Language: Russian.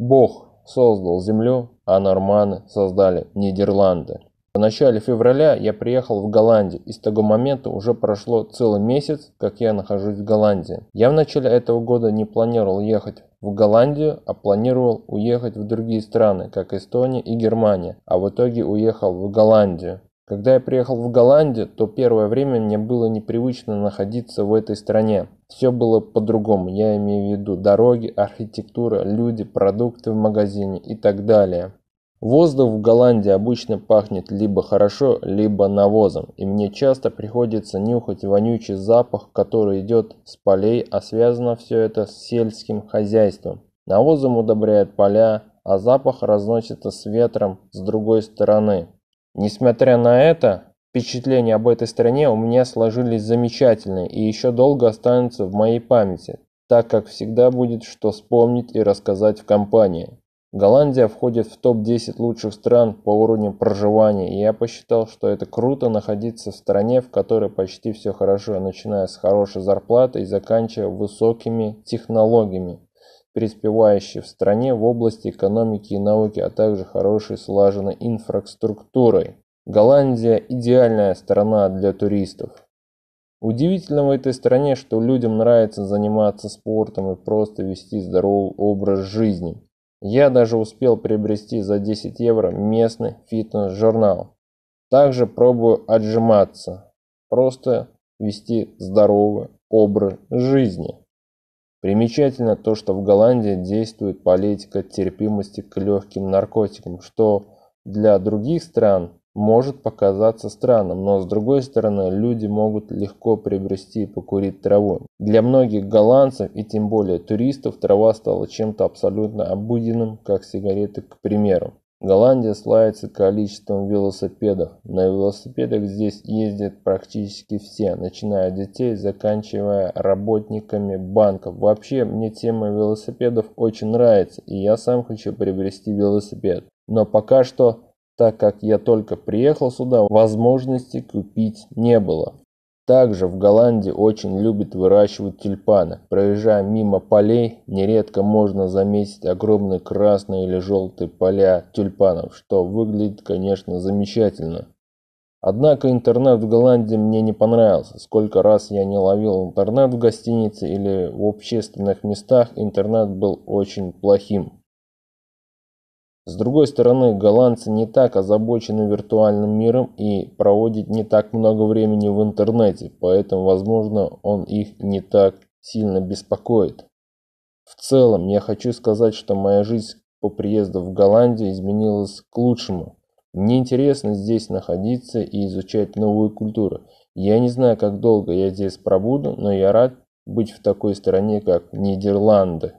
Бог создал землю, а норманы создали Нидерланды. В начале февраля я приехал в Голландию, и с того момента уже прошло целый месяц, как я нахожусь в Голландии. Я в начале этого года не планировал ехать в Голландию, а планировал уехать в другие страны, как Эстония и Германия, а в итоге уехал в Голландию. Когда я приехал в Голландию, то первое время мне было непривычно находиться в этой стране. Все было по-другому, я имею в виду дороги, архитектура, люди, продукты в магазине и так далее. Воздух в Голландии обычно пахнет либо хорошо, либо навозом, и мне часто приходится нюхать вонючий запах, который идет с полей, а связано все это с сельским хозяйством. Навозом удобряют поля, а запах разносится с ветром с другой стороны. Несмотря на это, впечатления об этой стране у меня сложились замечательные и еще долго останутся в моей памяти, так как всегда будет что вспомнить и рассказать в компании. Голландия входит в топ-10 лучших стран по уровню проживания, и я посчитал, что это круто находиться в стране, в которой почти все хорошо, начиная с хорошей зарплаты и заканчивая высокими технологиями преуспевающей в стране в области экономики и науки, а также хорошей слаженной инфраструктурой. Голландия – идеальная страна для туристов. Удивительно в этой стране, что людям нравится заниматься спортом и просто вести здоровый образ жизни. Я даже успел приобрести за 10 евро местный фитнес-журнал. Также пробую отжиматься, просто вести здоровый образ жизни. Примечательно то, что в Голландии действует политика терпимости к легким наркотикам, что для других стран может показаться странным, но с другой стороны, люди могут легко приобрести и покурить траву. Для многих голландцев и тем более туристов трава стала чем-то абсолютно обыденным, как сигареты, к примеру. Голландия славится количеством велосипедов. На велосипедах здесь ездят практически все, начиная от детей, заканчивая работниками банков. Вообще, мне тема велосипедов очень нравится, и я сам хочу приобрести велосипед. Но пока что, так как я только приехал сюда, возможности купить не было. Также в Голландии очень любят выращивать тюльпаны. Проезжая мимо полей, нередко можно заметить огромные красные или желтые поля тюльпанов, что выглядит, конечно, замечательно. Однако интернет в Голландии мне не понравился. Сколько раз я не ловил интернет в гостинице или в общественных местах, интернет был очень плохим. С другой стороны, голландцы не так озабочены виртуальным миром и проводят не так много времени в интернете, поэтому, возможно, он их не так сильно беспокоит. В целом, я хочу сказать, что моя жизнь по приезду в Голландию изменилась к лучшему. Мне интересно здесь находиться и изучать новую культуру. Я не знаю, как долго я здесь пробуду, но я рад быть в такой стране, как Нидерланды.